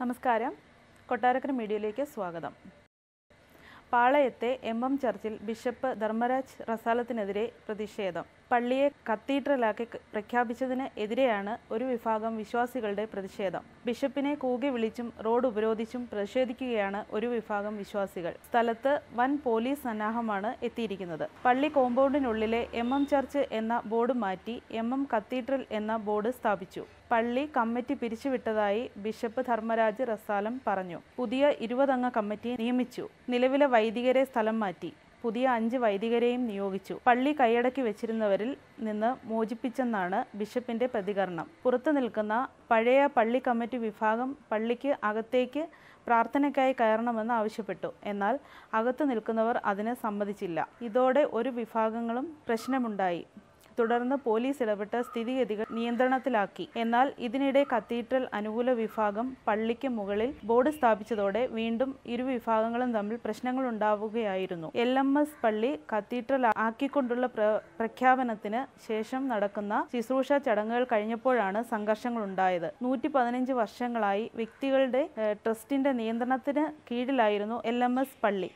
നമസ്കാരം കൊട്ടാരക്കര മീഡിയയിലേക്ക് സ്വാഗതം പാളയത്തെ എം എം ചർച്ചിൽ ബിഷപ്പ് ധർമ്മരാജ് റസാലത്തിനെതിരെ പ്രതിഷേധം പള്ളിയെ കത്തീഡ്രലാക്കി പ്രഖ്യാപിച്ചതിന് എതിരെയാണ് ഒരു വിഭാഗം വിശ്വാസികളുടെ പ്രതിഷേധം ബിഷപ്പിനെ കൂകി വിളിച്ചും റോഡ് ഉപരോധിച്ചും പ്രതിഷേധിക്കുകയാണ് ഒരു വിഭാഗം വിശ്വാസികൾ സ്ഥലത്ത് വൻ പോലീസ് സന്നാഹമാണ് എത്തിയിരിക്കുന്നത് പള്ളി കോമ്പൗണ്ടിനുള്ളിലെ എം എം ചർച്ച് എന്ന ബോർഡ് മാറ്റി എം എം കത്തീഡ്രൽ എന്ന ബോർഡ് സ്ഥാപിച്ചു പള്ളി കമ്മിറ്റി പിരിച്ചുവിട്ടതായി ബിഷപ്പ് ധർമ്മരാജ് റസാലം പറഞ്ഞു പുതിയ ഇരുപതംഗ കമ്മിറ്റി നിയമിച്ചു നിലവിലെ വൈ വൈദികരെ സ്ഥലം മാറ്റി പുതിയ അഞ്ച് വൈദികരെയും നിയോഗിച്ചു പള്ളി കൈയടക്കി വെച്ചിരുന്നവരിൽ നിന്ന് മോചിപ്പിച്ചെന്നാണ് ബിഷപ്പിന്റെ പ്രതികരണം പുറത്തു നിൽക്കുന്ന പഴയ പള്ളി കമ്മിറ്റി വിഭാഗം പള്ളിക്ക് അകത്തേക്ക് പ്രാർത്ഥനയ്ക്കായി കയറണമെന്ന് ആവശ്യപ്പെട്ടു എന്നാൽ അകത്തു നിൽക്കുന്നവർ അതിന് സമ്മതിച്ചില്ല ഇതോടെ ഒരു വിഭാഗങ്ങളും പ്രശ്നമുണ്ടായി തുടർന്ന് പോലീസ് ഇടപെട്ട് സ്ഥിതിഗതികൾ നിയന്ത്രണത്തിലാക്കി എന്നാൽ ഇതിനിടെ കത്തീഡ്രൽ അനുകൂല വിഭാഗം പള്ളിക്ക് മുകളിൽ ബോർഡ് സ്ഥാപിച്ചതോടെ വീണ്ടും ഇരുവിഭാഗങ്ങളും തമ്മിൽ പ്രശ്നങ്ങൾ ഉണ്ടാവുകയായിരുന്നു എൽ എം എസ് പള്ളി കത്തീഡ്രൽ ആക്കിക്കൊണ്ടുള്ള പ്രഖ്യാപനത്തിന് ശേഷം നടക്കുന്ന ശുശ്രൂഷ ചടങ്ങുകൾ കഴിഞ്ഞപ്പോഴാണ് സംഘർഷങ്ങൾ ഉണ്ടായത് നൂറ്റി പതിനഞ്ച് വർഷങ്ങളായി വ്യക്തികളുടെ ട്രസ്റ്റിന്റെ നിയന്ത്രണത്തിന് കീഴിലായിരുന്നു എൽ എം എസ് പള്ളി